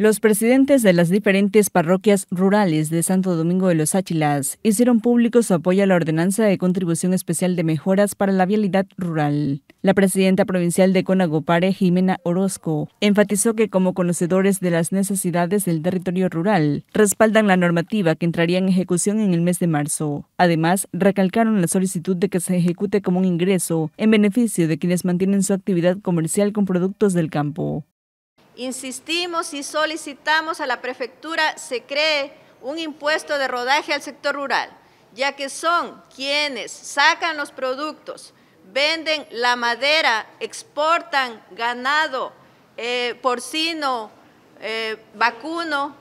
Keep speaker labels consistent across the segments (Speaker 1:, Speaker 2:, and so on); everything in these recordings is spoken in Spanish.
Speaker 1: Los presidentes de las diferentes parroquias rurales de Santo Domingo de los Áchilas hicieron público su apoyo a la ordenanza de contribución especial de mejoras para la vialidad rural. La presidenta provincial de Conagopare, Jimena Orozco, enfatizó que como conocedores de las necesidades del territorio rural, respaldan la normativa que entraría en ejecución en el mes de marzo. Además, recalcaron la solicitud de que se ejecute como un ingreso en beneficio de quienes mantienen su actividad comercial con productos del campo.
Speaker 2: Insistimos y solicitamos a la Prefectura se cree un impuesto de rodaje al sector rural, ya que son quienes sacan los productos, venden la madera, exportan ganado, eh, porcino, eh, vacuno,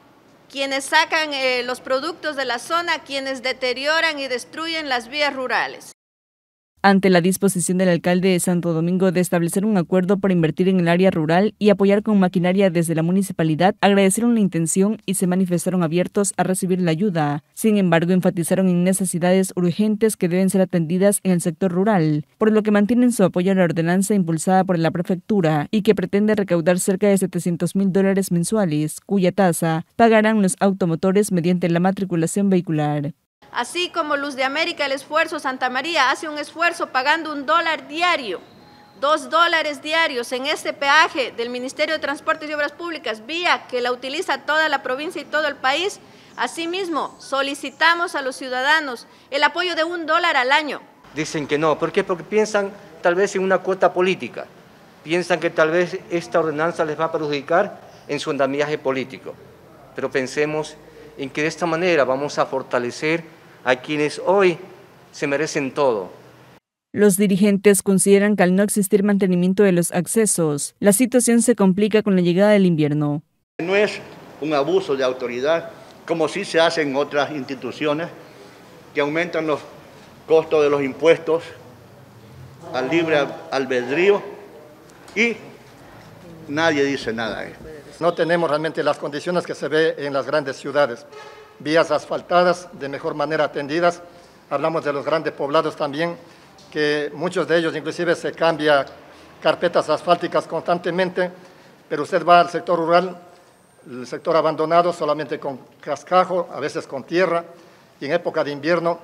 Speaker 2: quienes sacan eh, los productos de la zona, quienes deterioran y destruyen las vías rurales
Speaker 1: ante la disposición del alcalde de Santo Domingo de establecer un acuerdo para invertir en el área rural y apoyar con maquinaria desde la municipalidad, agradecieron la intención y se manifestaron abiertos a recibir la ayuda. Sin embargo, enfatizaron en necesidades urgentes que deben ser atendidas en el sector rural, por lo que mantienen su apoyo a la ordenanza impulsada por la prefectura y que pretende recaudar cerca de 700 mil dólares mensuales, cuya tasa pagarán los automotores mediante la matriculación vehicular.
Speaker 2: Así como Luz de América, el esfuerzo, Santa María hace un esfuerzo pagando un dólar diario, dos dólares diarios en este peaje del Ministerio de Transportes y Obras Públicas, vía que la utiliza toda la provincia y todo el país. Asimismo, solicitamos a los ciudadanos el apoyo de un dólar al año.
Speaker 3: Dicen que no, ¿por qué? Porque piensan tal vez en una cuota política, piensan que tal vez esta ordenanza les va a perjudicar en su andamiaje político, pero pensemos en que de esta manera vamos a fortalecer a quienes hoy se merecen todo.
Speaker 1: Los dirigentes consideran que al no existir mantenimiento de los accesos, la situación se complica con la llegada del invierno.
Speaker 4: No es un abuso de autoridad, como sí se hace en otras instituciones, que aumentan los costos de los impuestos al libre albedrío y nadie dice nada. No tenemos realmente las condiciones que se ve en las grandes ciudades vías asfaltadas de mejor manera atendidas. Hablamos de los grandes poblados también, que muchos de ellos inclusive se cambia carpetas asfálticas constantemente, pero usted va al sector rural, el sector abandonado solamente con cascajo, a veces con tierra, y en época de invierno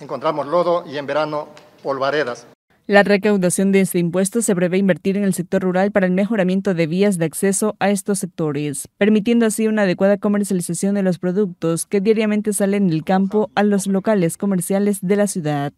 Speaker 4: encontramos lodo y en verano polvaredas.
Speaker 1: La recaudación de este impuesto se prevé invertir en el sector rural para el mejoramiento de vías de acceso a estos sectores, permitiendo así una adecuada comercialización de los productos que diariamente salen del campo a los locales comerciales de la ciudad.